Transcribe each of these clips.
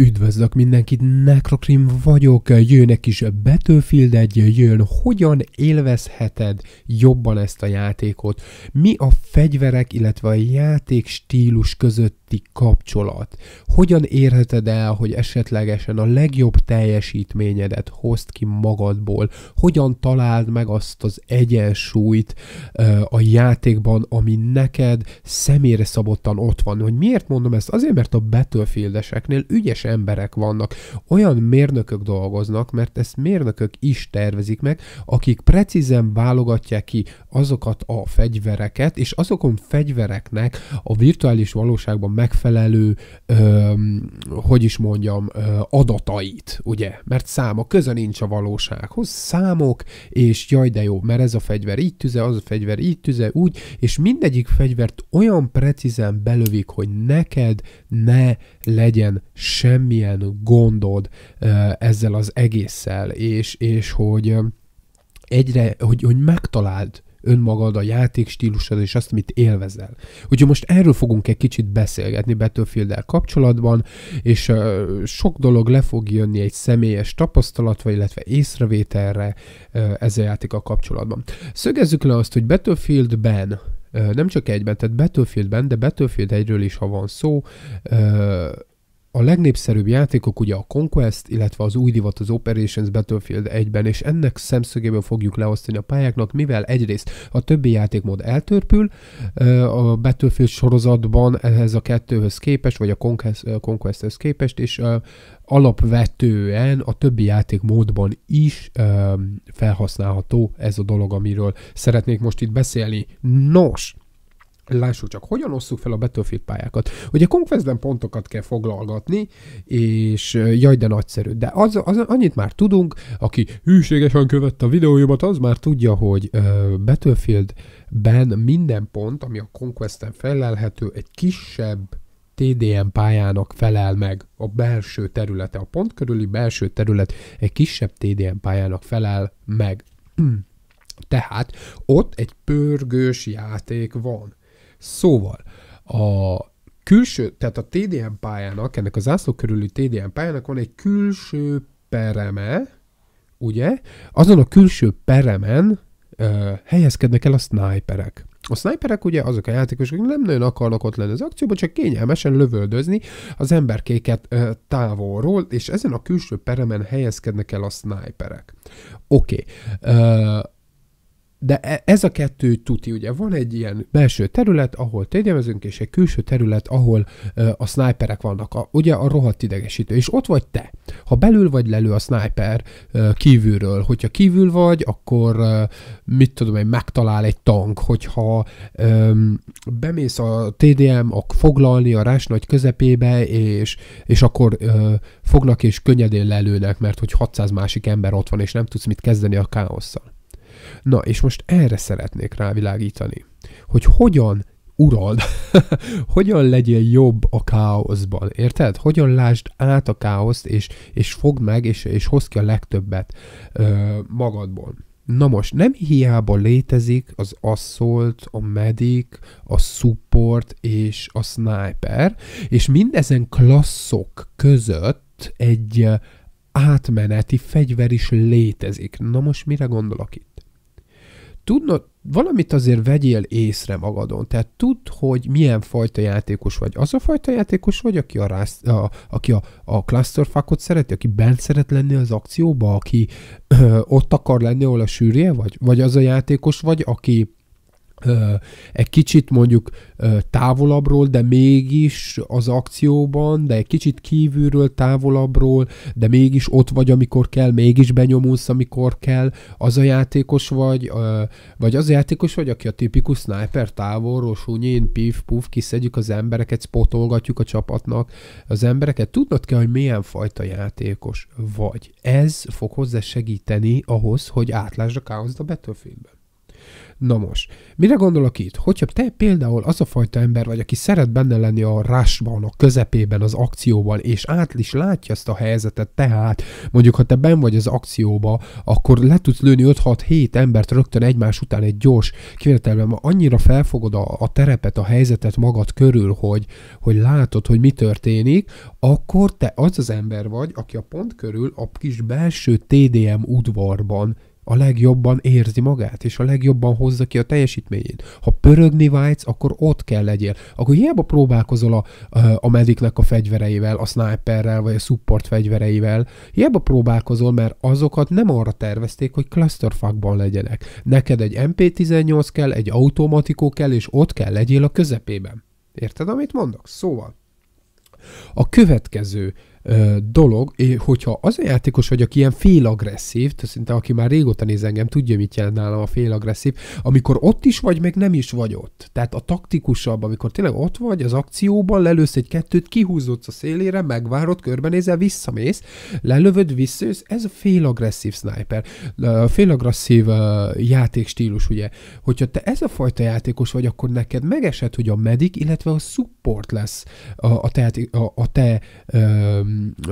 Üdvözlök mindenkit, Necrokrim vagyok, jön egy kis Battlefield egy jön hogyan élvezheted jobban ezt a játékot, mi a fegyverek, illetve a játék stílus közötti kapcsolat, hogyan érheted el, hogy esetlegesen a legjobb teljesítményedet hozd ki magadból, hogyan találd meg azt az egyensúlyt a játékban, ami neked személyre szabottan ott van. Hogy miért mondom ezt? Azért, mert a Battlefield-eseknél ügyesen emberek vannak. Olyan mérnökök dolgoznak, mert ezt mérnökök is tervezik meg, akik precízen válogatják ki azokat a fegyvereket, és azokon fegyvereknek a virtuális valóságban megfelelő, öm, hogy is mondjam, ö, adatait, ugye? Mert száma köze nincs a valósághoz, számok, és jaj de jó, mert ez a fegyver így tüze, az a fegyver így tüze, úgy, és mindegyik fegyvert olyan precízen belövik, hogy neked ne legyen semmi semmilyen gondod ezzel az egésszel, és, és hogy egyre, hogy, hogy megtaláld önmagad, a játék stílusod, és azt, amit élvezel. Úgyhogy most erről fogunk egy kicsit beszélgetni battlefield kapcsolatban, és uh, sok dolog le fog jönni egy személyes tapasztalatra, illetve észrevételre uh, ezzel a kapcsolatban. Szögezzük le azt, hogy Battlefieldben uh, nem csak egyben, tehát Battlefieldben, de Battlefield egyről is, ha van szó, uh, a legnépszerűbb játékok ugye a Conquest, illetve az új divat az Operations Battlefield 1-ben, és ennek szemszögéből fogjuk leosztani a pályáknak, mivel egyrészt a többi játékmód eltörpül, a Battlefield sorozatban ehhez a kettőhöz képest, vagy a Conquest, Conquesthez képest, és alapvetően a többi játékmódban is felhasználható ez a dolog, amiről szeretnék most itt beszélni. Nos, Lássuk csak, hogyan osszuk fel a Battlefield pályákat. Ugye Conquestben pontokat kell foglalgatni, és jaj, de nagyszerű. De az, az annyit már tudunk, aki hűségesen követte a videójomat, az már tudja, hogy uh, ben minden pont, ami a Conquesten felelhető, egy kisebb TDM pályának felel meg a belső területe, a pont körüli belső terület egy kisebb TDM pályának felel meg. Tehát ott egy pörgős játék van Szóval a külső, tehát a TDM pályának, ennek a zászló körüli TDM pályának van egy külső pereme, ugye? Azon a külső peremen ö, helyezkednek el a sniperek. A sniperek ugye azok a játékosok, akik nem nagyon akarnak ott lenni az akcióban, csak kényelmesen lövöldözni az emberkéket ö, távolról, és ezen a külső peremen helyezkednek el a sniperek. Oké. Okay. De e, ez a kettő tuti, ugye van egy ilyen belső terület, ahol tényezünk, és egy külső terület, ahol uh, a sniperek vannak, a, ugye a rohadt idegesítő, és ott vagy te. Ha belül vagy lelő a sniper uh, kívülről, hogyha kívül vagy, akkor uh, mit tudom én, megtalál egy tank, hogyha um, bemész a TDM, a foglalni a rás nagy közepébe, és, és akkor uh, fognak és könnyedén lelőnek, mert hogy 600 másik ember ott van, és nem tudsz mit kezdeni a káosszal. Na, és most erre szeretnék rávilágítani, hogy hogyan urald, hogyan legyél jobb a káoszban, érted? Hogyan lásd át a káoszt, és, és fogd meg, és, és hozd ki a legtöbbet ö, magadból. Na most, nem hiába létezik az asszolt, a medik, a support és a sniper, és mindezen klasszok között egy átmeneti fegyver is létezik. Na most mire gondolok itt? tudnod, valamit azért vegyél észre magadon, tehát tudd, hogy milyen fajta játékos vagy. Az a fajta játékos vagy, aki a, rász, a, aki a, a clusterfuckot szereti, aki bent szeret lenni az akcióba, aki ö, ott akar lenni, ahol a sűrje vagy, vagy az a játékos vagy, aki egy kicsit mondjuk távolabbról, de mégis az akcióban, de egy kicsit kívülről, távolabbról, de mégis ott vagy, amikor kell, mégis benyomulsz, amikor kell, az a játékos vagy, vagy az a játékos vagy, aki a tipikus sniper távolról, súnyén, pif, puf, kiszedjük az embereket, spotolgatjuk a csapatnak az embereket. Tudnod kell, hogy milyen fajta játékos vagy. Ez fog hozzá segíteni ahhoz, hogy átlásd a káoszt a Battlefieldben. Na most, mire gondolok itt? Hogyha te például az a fajta ember vagy, aki szeret benne lenni a rásban, a közepében, az akcióban, és át is látja ezt a helyzetet, tehát mondjuk, ha te ben vagy az akcióba, akkor le tudsz lőni 5-6-7 embert rögtön egymás után egy gyors kivételben, ma annyira felfogod a, a terepet, a helyzetet magad körül, hogy, hogy látod, hogy mi történik, akkor te az az ember vagy, aki a pont körül a kis belső TDM udvarban a legjobban érzi magát, és a legjobban hozza ki a teljesítményét. Ha pörögni vágysz, akkor ott kell legyél. Akkor hiába próbálkozol a, a mediknek a fegyvereivel, a sniperrel, vagy a support fegyvereivel, hiába próbálkozol, mert azokat nem arra tervezték, hogy clusterfuckban legyenek. Neked egy MP18 kell, egy automatikó kell, és ott kell legyél a közepében. Érted, amit mondok? Szóval a következő dolog, hogyha az a játékos vagy, aki ilyen félagresszív, szinte aki már régóta néz engem, tudja, mit jelent nálam a félagresszív, amikor ott is vagy, meg nem is vagy ott. Tehát a taktikusabb, amikor tényleg ott vagy, az akcióban lelősz egy kettőt, kihúzódsz a szélére, megvárod, körbenézel, visszamész, lelövöd, visszősz, ez a félagresszív sniper, a félagresszív játékstílus, ugye. Hogyha te ez a fajta játékos vagy, akkor neked megesett, hogy a medik, illetve a support lesz a, a te, a, a te um,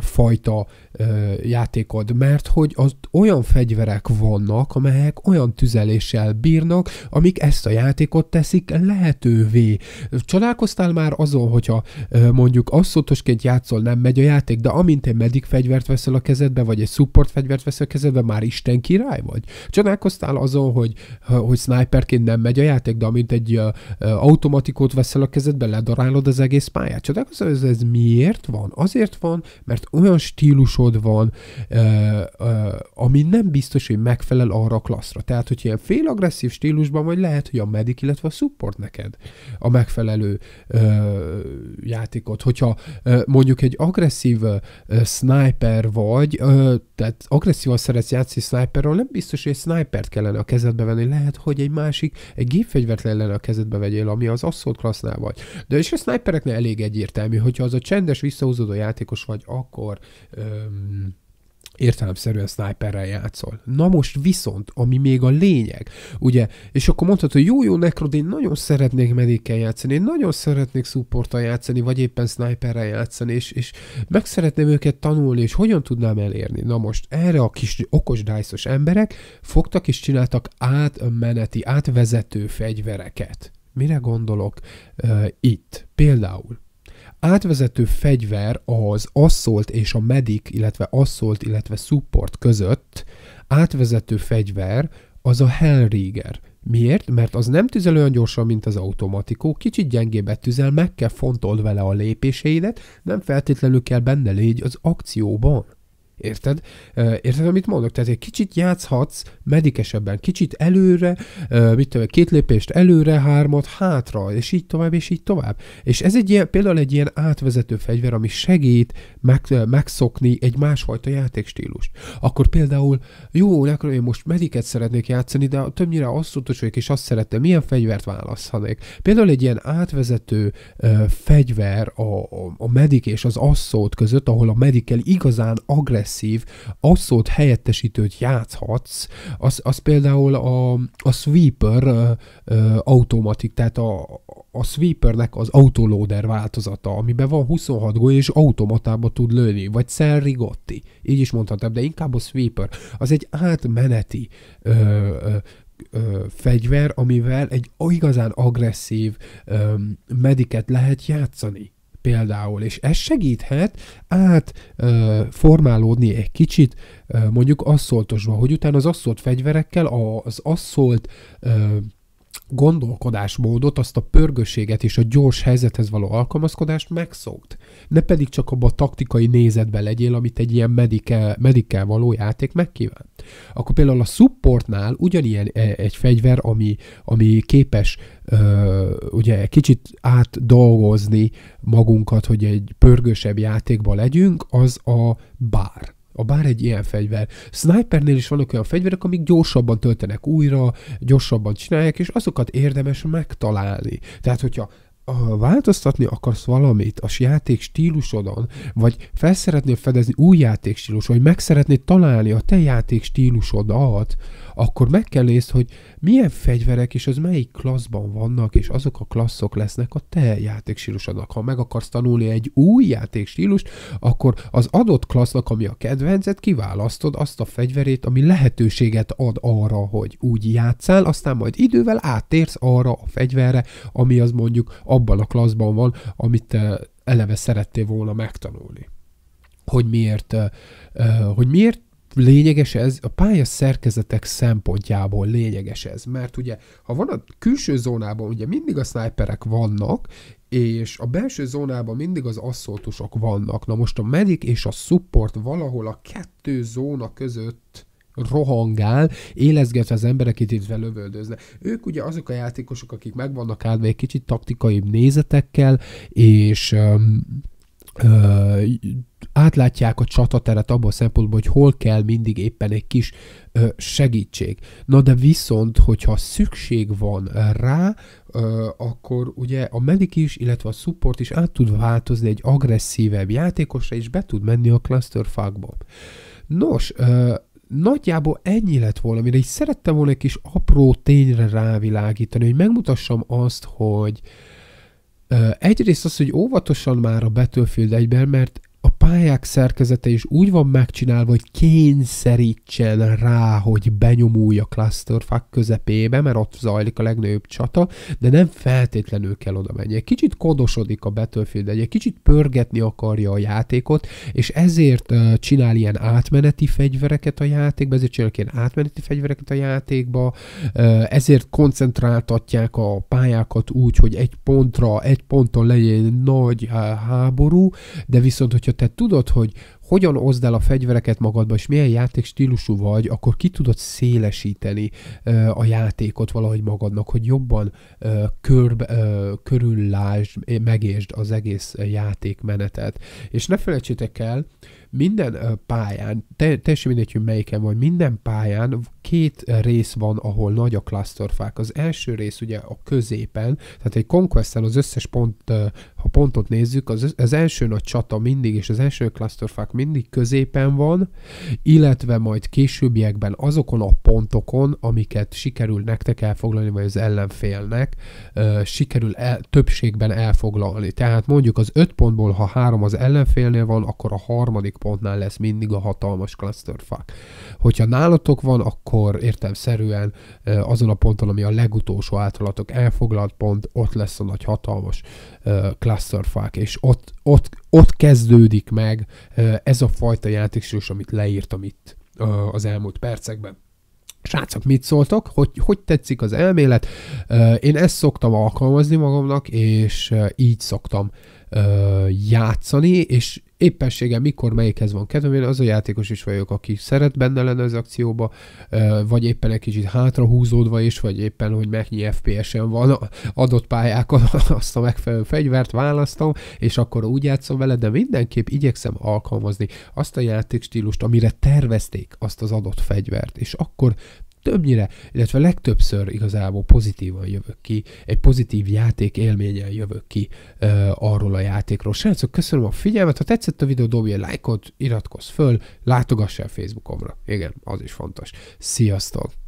fajta ö, játékod, mert hogy az olyan fegyverek vannak, amelyek olyan tüzeléssel bírnak, amik ezt a játékot teszik lehetővé. Csodálkoztál már azon, hogyha ö, mondjuk asszotosként játszol, nem megy a játék, de amint egy medik fegyvert veszel a kezedbe, vagy egy support fegyvert veszel a kezedbe, már Isten király vagy? Csodálkoztál azon, hogy, hogy sniperként nem megy a játék, de amint egy ö, automatikót veszel a kezedbe, ledarálod az egész pályát? Csodálkoztál, ez, ez miért van? Azért van, mert olyan stílusod van, ami nem biztos, hogy megfelel arra a klasszra. Tehát, hogy ilyen félagresszív stílusban vagy lehet, hogy a medik, illetve a support neked a megfelelő játékot. Hogyha mondjuk egy agresszív sniper vagy, tehát agresszívan szeretsz játszani sniperről, nem biztos, hogy egy snipert kellene a kezedbe venni, lehet, hogy egy másik, egy gépfegyvert lenne a kezedbe vegyél, ami az asszolt klassznál vagy. De és a snipereknél elég egyértelmű, hogyha az a csendes visszahúzódó játékos vagy akkor öm, értelemszerűen sniperrel játszol. Na most viszont, ami még a lényeg, ugye, és akkor mondhatod, hogy jó, jó, nekrod, én nagyon szeretnék medikkel játszani, én nagyon szeretnék supporttal játszani, vagy éppen sniperrel játszani, és, és meg szeretném őket tanulni, és hogyan tudnám elérni. Na most erre a kis okos dice emberek fogtak és csináltak átmeneti, átvezető fegyvereket. Mire gondolok uh, itt? Például átvezető fegyver az asszolt és a medik, illetve asszolt, illetve support között átvezető fegyver az a Hellrieger. Miért? Mert az nem tüzel olyan gyorsan, mint az automatikó, kicsit gyengébbet tüzel, meg kell fontold vele a lépéseidet, nem feltétlenül kell benne légy az akcióban. Érted? Érted, amit mondok? Tehát egy kicsit játszhatsz medikesebben, kicsit előre, mit tudom, két lépést előre, hármat hátra, és így tovább, és így tovább. És ez egy ilyen, például egy ilyen átvezető fegyver, ami segít meg, megszokni egy másfajta játékstílust. Akkor például, jó, akkor én most mediket szeretnék játszani, de többnyire azt vagyok, és azt szerettem, milyen fegyvert választhatnék. Például egy ilyen átvezető fegyver a, a, a medik és az asszót között, ahol a medikkel igazán agresszív agresszív, asszót helyettesítőt játszhatsz, az, az például a, a sweeper ö, automatik, tehát a, a sweepernek az autoloader változata, amiben van 26 golyó, és automatába tud lőni, vagy Serrigotti, így is mondhatnám, de inkább a sweeper. Az egy átmeneti ö, ö, fegyver, amivel egy igazán agresszív um, mediket lehet játszani például, és ez segíthet át ö, formálódni egy kicsit ö, mondjuk asszoltosban, hogy utána az asszolt fegyverekkel az asszolt ö, gondolkodásmódot, azt a pörgőséget és a gyors helyzethez való alkalmazkodást megszokt. Ne pedig csak abba a taktikai nézetben legyél, amit egy ilyen medikkel, medikkel való játék megkíván. Akkor például a supportnál ugyanilyen e, egy fegyver, ami, ami képes ö, ugye kicsit átdolgozni magunkat, hogy egy pörgősebb játékba legyünk, az a bár a bár egy ilyen fegyver. Snipernél is vannak olyan fegyverek, amik gyorsabban töltenek újra, gyorsabban csinálják, és azokat érdemes megtalálni. Tehát, hogyha változtatni akarsz valamit a játék stílusodon, vagy felszeretnél fedezni új játék stílus, vagy meg szeretnéd találni a te játék stílusodat, akkor meg kell nézni, hogy milyen fegyverek és az melyik klasszban vannak, és azok a klasszok lesznek a te játék stílusodnak. Ha meg akarsz tanulni egy új játék stílust, akkor az adott klassznak, ami a kedvenced, kiválasztod azt a fegyverét, ami lehetőséget ad arra, hogy úgy játszál, aztán majd idővel átérsz arra a fegyverre, ami az mondjuk a abban a klasszban van, amit te eleve szerettél volna megtanulni. Hogy miért, hogy miért lényeges ez, a pálya szerkezetek szempontjából lényeges ez, mert ugye, ha van a külső zónában, ugye mindig a sniperek vannak, és a belső zónában mindig az asszoltusok vannak. Na most a medik és a support valahol a kettő zóna között rohangál, élezgetve az embereket itt lövöldözne. Ők ugye azok a játékosok, akik meg vannak áldva egy kicsit taktikai nézetekkel, és um, Ö, átlátják a csatateret abban a szempontból, hogy hol kell mindig éppen egy kis ö, segítség. Na de viszont, hogyha szükség van rá, ö, akkor ugye a medik is, illetve a support is át tud változni egy agresszívebb játékosra, és be tud menni a clusterfuckba. Nos, ö, nagyjából ennyi lett volna, mire így szerettem volna egy kis apró tényre rávilágítani, hogy megmutassam azt, hogy egyrészt az, hogy óvatosan már a Battlefield 1-ben, mert a pályák szerkezete is úgy van megcsinálva, hogy kényszerítsen rá, hogy benyomulj a clusterfuck közepébe, mert ott zajlik a legnagyobb csata, de nem feltétlenül kell oda menni. Egy kicsit kodosodik a Battlefield, egy kicsit pörgetni akarja a játékot, és ezért csinál ilyen átmeneti fegyvereket a játékba, ezért csinálnak ilyen átmeneti fegyvereket a játékba, ezért koncentráltatják a pályákat úgy, hogy egy pontra, egy ponton legyen egy nagy háború, de viszont, hogyha te te tudod, hogy hogyan oszd el a fegyvereket magadba, és milyen játékstílusú vagy, akkor ki tudod szélesíteni ö, a játékot valahogy magadnak, hogy jobban ö, körb, ö, körüllásd, megértsd az egész játékmenetet. És ne felejtsétek el, minden pályán, te, teljesen mindegy, hogy melyiken vagy, minden pályán két rész van, ahol nagy a klasztorfák. Az első rész ugye a középen, tehát egy conquest az összes pont, ha pontot nézzük, az, az első nagy csata mindig, és az első klasztorfák mindig középen van, illetve majd későbbiekben azokon a pontokon, amiket sikerül nektek elfoglalni, vagy az ellenfélnek, sikerül el, többségben elfoglalni. Tehát mondjuk az öt pontból, ha három az ellenfélnél van, akkor a harmadik pontnál lesz mindig a hatalmas clusterfuck. Hogyha nálatok van, akkor értelmszerűen azon a ponton, ami a legutolsó általatok elfoglalt pont, ott lesz a nagy hatalmas clusterfuck, és ott, ott, ott kezdődik meg ez a fajta játékstílus, amit leírtam itt az elmúlt percekben. Srácok, mit szóltok? Hogy, hogy tetszik az elmélet? Én ezt szoktam alkalmazni magamnak, és így szoktam ö, játszani, és éppenséggel mikor melyikhez van kedvem, én az a játékos is vagyok, aki szeret benne lenni az akcióba, ö, vagy éppen egy kicsit hátrahúzódva is, vagy éppen, hogy mennyi FPS-en van adott pályákon azt a megfelelő fegyvert választom, és akkor úgy játszom vele, de mindenképp igyekszem alkalmazni azt a játékstílust, amire tervezték azt az adott fegyvert, és akkor többnyire, illetve legtöbbször igazából pozitívan jövök ki, egy pozitív játék élményen jövök ki ö, arról a játékról. Srácok, köszönöm a figyelmet, ha tetszett a videó, dobj egy lájkot, iratkozz föl, látogass el Facebookomra. Igen, az is fontos. Sziasztok!